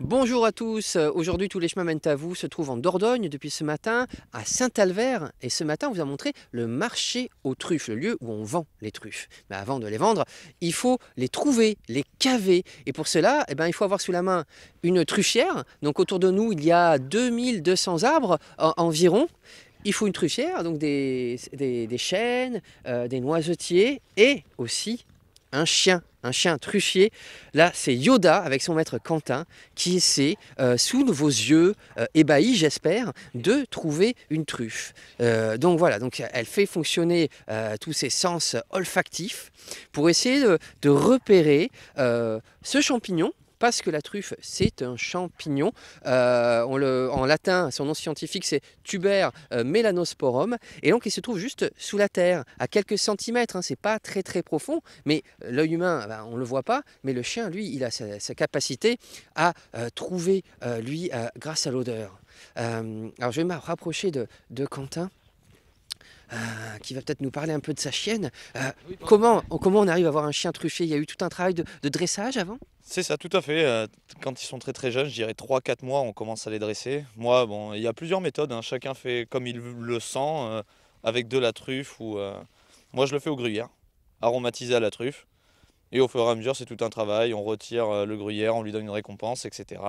Bonjour à tous. Aujourd'hui, tous les chemins mènent à vous se trouvent en Dordogne depuis ce matin à saint albert Et ce matin, on vous a montré le marché aux truffes, le lieu où on vend les truffes. Mais avant de les vendre, il faut les trouver, les caver. Et pour cela, eh ben, il faut avoir sous la main une truchière. Donc autour de nous, il y a 2200 arbres environ. Il faut une truffière, donc des, des, chênes, euh, des noisetiers et aussi un chien, un chien truchier. Là, c'est Yoda avec son maître Quentin qui essaie, euh, sous vos yeux euh, ébahis, j'espère, de trouver une truffe. Euh, donc voilà, donc elle fait fonctionner tous ses sens olfactifs pour essayer de repérer ce champignon parce que la truffe, c'est un champignon. Euh, en latin, son nom scientifique, c'est tuber euh, melanosporum. Et donc, il se trouve juste sous la terre, à quelques centimètres. Hein. C'est pas très très profond, mais l'œil humain, ben, on le voit pas. Mais le chien, lui, il a sa, capacité à euh, trouver, lui, grâce à l'odeur. alors, je vais me rapprocher de, de Quentin qui va peut-être nous parler un peu de sa chienne. Euh, comment, on arrive à avoir un chien truffé Il y a eu tout un travail de, dressage avant c'est ça, tout à fait. Euh, quand ils sont très très jeunes, je dirais 3-4 mois, on commence à les dresser. Moi, bon, il y a plusieurs méthodes. Hein. Chacun fait comme il le sent, euh, avec de la truffe ou. Moi, je le fais au gruyère, aromatisé à la truffe. Et au fur et à mesure, c'est tout un travail. On retire le gruyère, on lui donne une récompense, etc.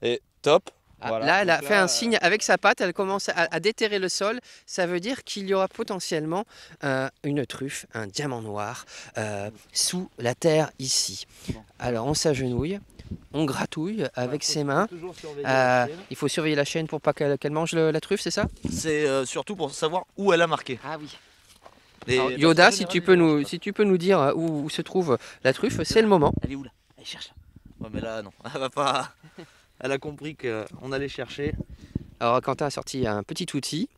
Et top, ah, là, elle a fait un signe euh, avec sa patte, elle commence à, déterrer le sol. Ça veut dire qu'il y aura potentiellement euh, une truffe, un diamant noir, euh, sous la terre ici. Alors on s'agenouille, on gratouille bah, avec ses mains. il faut surveiller la chaîne pour pas qu'elle mange la truffe, c'est ça C'est surtout pour savoir où elle a marqué. Ah oui. Yoda, si tu, peux nous, si tu peux nous dire où, se trouve la truffe, c'est le moment. Elle est où là Elle cherche. Ouais, mais là, non, elle va pas. elle a compris qu'on allait chercher. Alors Quentin a sorti un petit outil,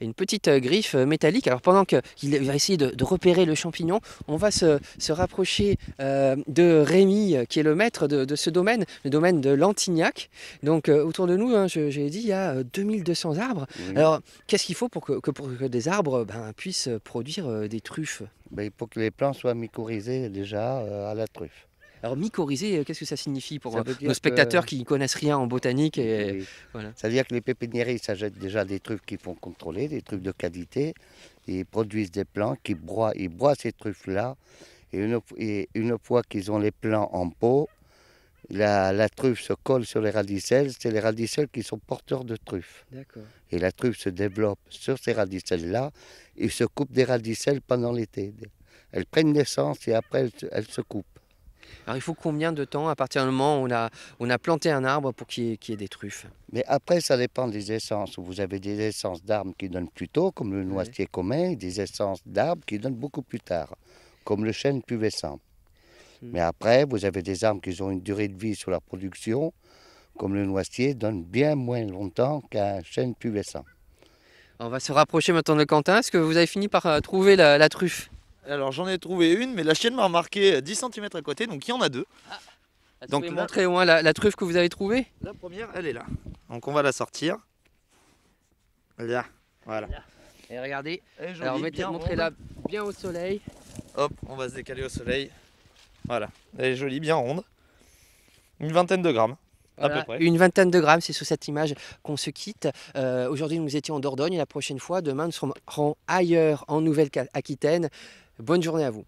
une petite griffe métallique. Alors pendant qu'il va essayer de, repérer le champignon, on va se, rapprocher euh, de Rémi, qui est le maître de, ce domaine, le domaine de Lantignac. Donc euh, autour de nous, hein, j'ai dit, il y a 2200 euh, arbres. Alors qu'est-ce qu'il faut pour que, des arbres ben, puissent produire des truffes ben, Pour que les plants soient mycorhizés déjà à la truffe. Alors mycorhizé, euh, qu'est-ce que ça signifie pour euh, nos spectateurs qui ne connaissent rien en botanique et... Ça veut dire que les pépinières, ça jette déjà des truffes qu'ils font contrôler, des truffes de qualité, ils produisent des plants, qui broient, ils broient ces truffes-là, et une, fois qu'ils ont les plants en pot, la, truffe se colle sur les radicelles, c'est les radicelles qui sont porteurs de truffes. Et la truffe se développe sur ces radicelles-là et se coupe des radicelles pendant l'été. Elles prennent naissance et après elles se coupent. Alors il faut combien de temps à partir du moment où on a, planté un arbre pour qu'il y, ait des truffes Mais après, ça dépend des essences. Vous avez des essences d'arbres qui donnent plus tôt, comme le noisetier commun, et des essences d'arbres qui donnent beaucoup plus tard, comme le chêne pubescent. Hmm. Mais après, vous avez des arbres qui ont une durée de vie sur leur production, comme le noisetier, donne bien moins longtemps qu'un chêne pubescent. On va se rapprocher maintenant de Quentin. Est-ce que vous avez fini par euh, trouver la truffe alors j'en ai trouvé une, mais la chienne m'a remarqué 10 cm à côté, donc il y en a deux. Ah, donc montrez montrer la, truffe que vous avez trouvée. La première, elle est là. Donc on va la sortir. Là, voilà. Et regardez, on va mettez, montrer la bien au soleil. Hop, on va se décaler au soleil. Voilà, elle est jolie, bien ronde. Une vingtaine de grammes. à peu près. Une vingtaine de grammes, c'est sous cette image qu'on se quitte. Euh, aujourd'hui, nous étions en Dordogne. La prochaine fois, demain, nous serons ailleurs, en Nouvelle-Aquitaine. Bonne journée à vous.